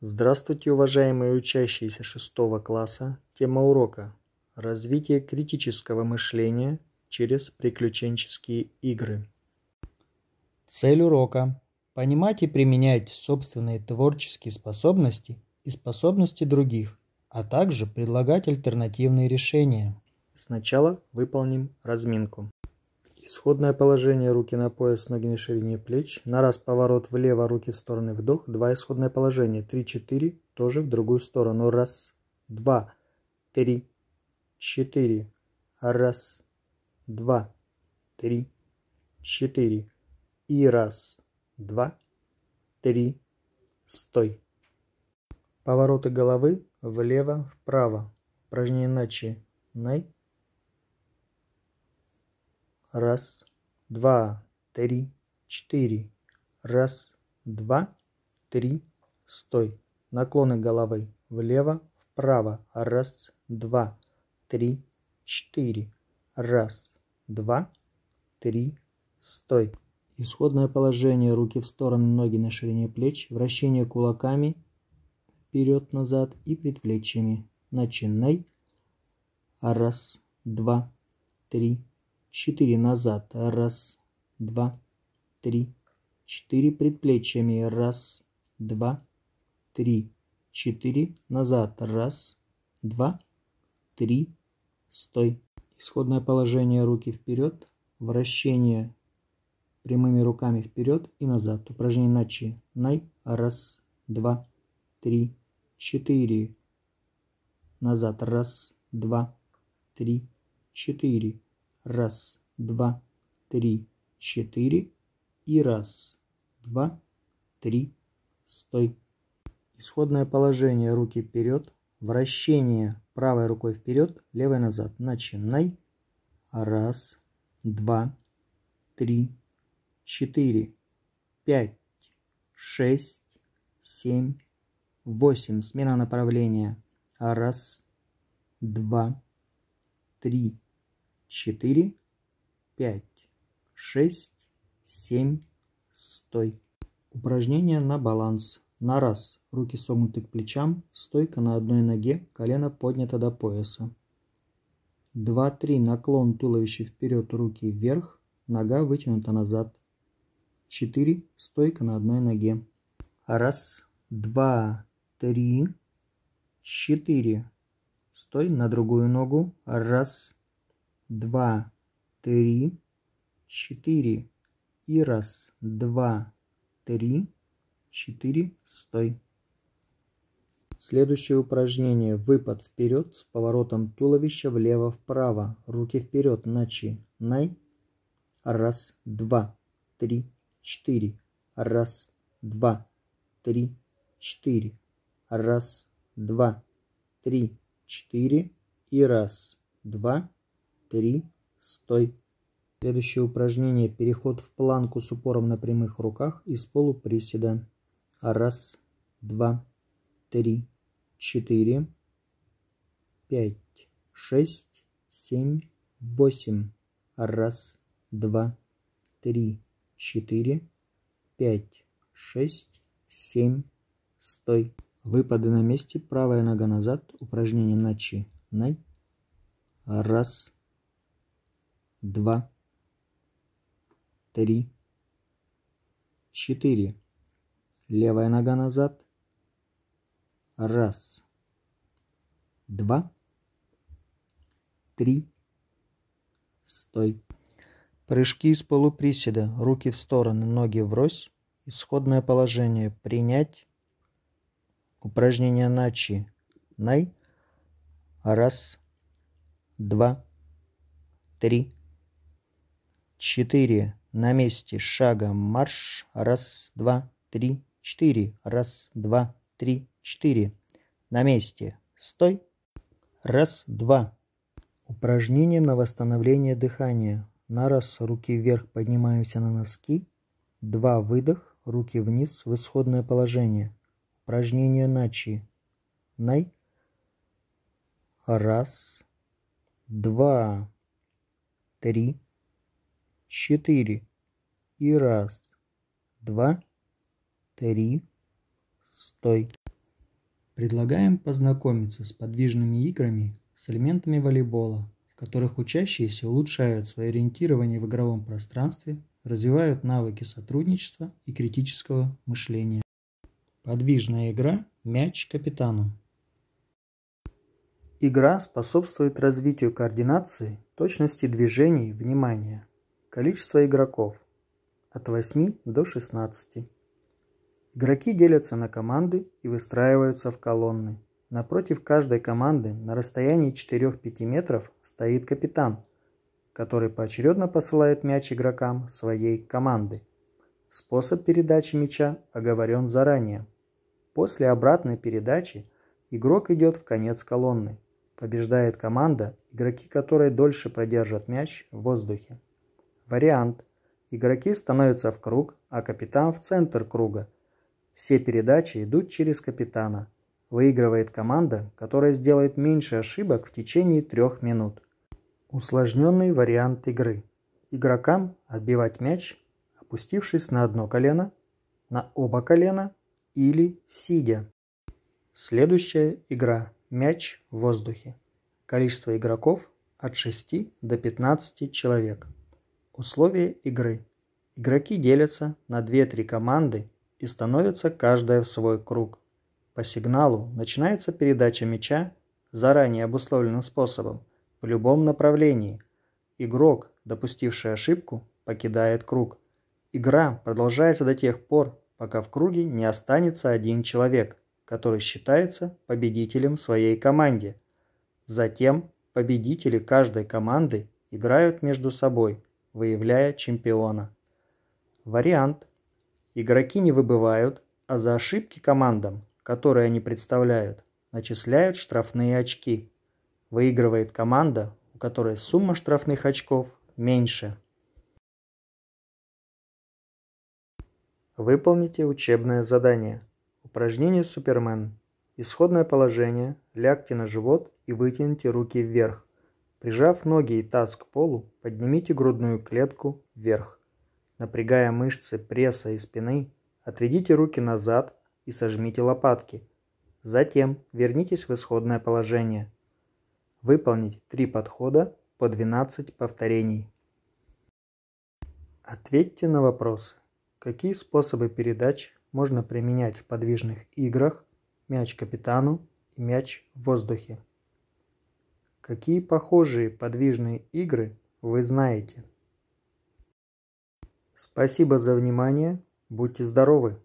Здравствуйте, уважаемые учащиеся 6 класса. Тема урока – развитие критического мышления через приключенческие игры. Цель урока – понимать и применять собственные творческие способности и способности других, а также предлагать альтернативные решения. Сначала выполним разминку. Исходное положение. Руки на пояс, ноги на ширине плеч. На раз поворот влево, руки в стороны, вдох. Два исходное положение. Три, четыре. Тоже в другую сторону. Раз, два, три, четыре. Раз, два, три, четыре. И раз, два, три, стой. Повороты головы влево-вправо. Упражнение иначе. Най, Раз, два, три, четыре. Раз, два, три. Стой. Наклоны головы влево, вправо. Раз, два, три, четыре. Раз, два, три. Стой. Исходное положение руки в стороны, ноги на ширине плеч, вращение кулаками вперед-назад и предплечьями. Начинай. Раз, два, три, четыре назад, раз, два, три, четыре предплечьями, раз, два, три, четыре назад, раз, два, три, стой. Исходное положение руки вперед, вращение прямыми руками вперед и назад. Упражнение начи. Най. Раз, два, три, четыре. Назад. Раз, два, три, четыре. Раз, два, три, четыре. И раз, два, три, стой. Исходное положение руки вперед. Вращение правой рукой вперед, левой назад. Начинай. Раз, два, три, четыре, пять, шесть, семь, восемь. Смена направления. Раз, два, три, четыре, пять, шесть, семь, стой. Упражнение на баланс. На раз. Руки согнуты к плечам, стойка на одной ноге, колено поднято до пояса. два три наклон туловища вперед, руки вверх, нога вытянута назад. четыре стойка на одной ноге. Раз, два, три, четыре. Стой на другую ногу. Раз, два, три, четыре. И раз, два, три, четыре, стой. Следующее упражнение. Выпад вперед с поворотом туловища влево-вправо. Руки вперед, начи, най. Раз, два, три, четыре. Раз, два, три, четыре. Раз, два, три, четыре. И раз, два, три, стой. Следующее упражнение – переход в планку с упором на прямых руках из полуприседа. Раз, два, три, четыре, пять, шесть, семь, восемь. Раз, два, три, четыре, пять, шесть, семь, стой. Выпады на месте, правая нога назад, упражнение на най. Раз, два два, три, четыре. Левая нога назад. Раз, два, три. Стой. Прыжки из полуприседа. Руки в стороны, ноги врозь. Исходное положение. Принять. Упражнение начи. Най. Раз, два, три четыре, на месте шага марш, раз, два, три, четыре, раз, два, три, четыре, на месте, стой, раз, два. Упражнение на восстановление дыхания. На раз руки вверх поднимаемся на носки, два выдох, руки вниз в исходное положение. Упражнение начи. Най. Раз, два, три, четыре. И раз, два, три, стой. Предлагаем познакомиться с подвижными играми с элементами волейбола, в которых учащиеся улучшают свое ориентирование в игровом пространстве, развивают навыки сотрудничества и критического мышления. Подвижная игра «Мяч капитану». Игра способствует развитию координации, точности движений, внимания. Количество игроков от 8 до 16. Игроки делятся на команды и выстраиваются в колонны. Напротив каждой команды на расстоянии 4-5 метров стоит капитан, который поочередно посылает мяч игрокам своей команды. Способ передачи мяча оговорен заранее. После обратной передачи игрок идет в конец колонны. Побеждает команда, игроки которой дольше продержат мяч в воздухе. Вариант. Игроки становятся в круг, а капитан в центр круга. Все передачи идут через капитана. Выигрывает команда, которая сделает меньше ошибок в течение трех минут. Усложненный вариант игры. Игрокам отбивать мяч, опустившись на одно колено, на оба колена или сидя. Следующая игра «Мяч в воздухе». Количество игроков от 6 до 15 человек. Условия игры. Игроки делятся на 2-3 команды и становятся каждая в свой круг. По сигналу начинается передача мяча заранее обусловленным способом в любом направлении. Игрок, допустивший ошибку, покидает круг. Игра продолжается до тех пор, пока в круге не останется один человек, который считается победителем в своей команде. Затем победители каждой команды играют между собой – выявляя чемпиона. Вариант. Игроки не выбывают, а за ошибки командам, которые они представляют, начисляют штрафные очки. Выигрывает команда, у которой сумма штрафных очков меньше. Выполните учебное задание. Упражнение «Супермен». Исходное положение. Лягте на живот и вытяните руки вверх. Прижав ноги и таз к полу, поднимите грудную клетку вверх. Напрягая мышцы пресса и спины, отведите руки назад и сожмите лопатки. Затем вернитесь в исходное положение. Выполните три подхода по 12 повторений. Ответьте на вопросы. Какие способы передач можно применять в подвижных играх мяч капитану и мяч в воздухе? Какие похожие подвижные игры вы знаете? Спасибо за внимание. Будьте здоровы!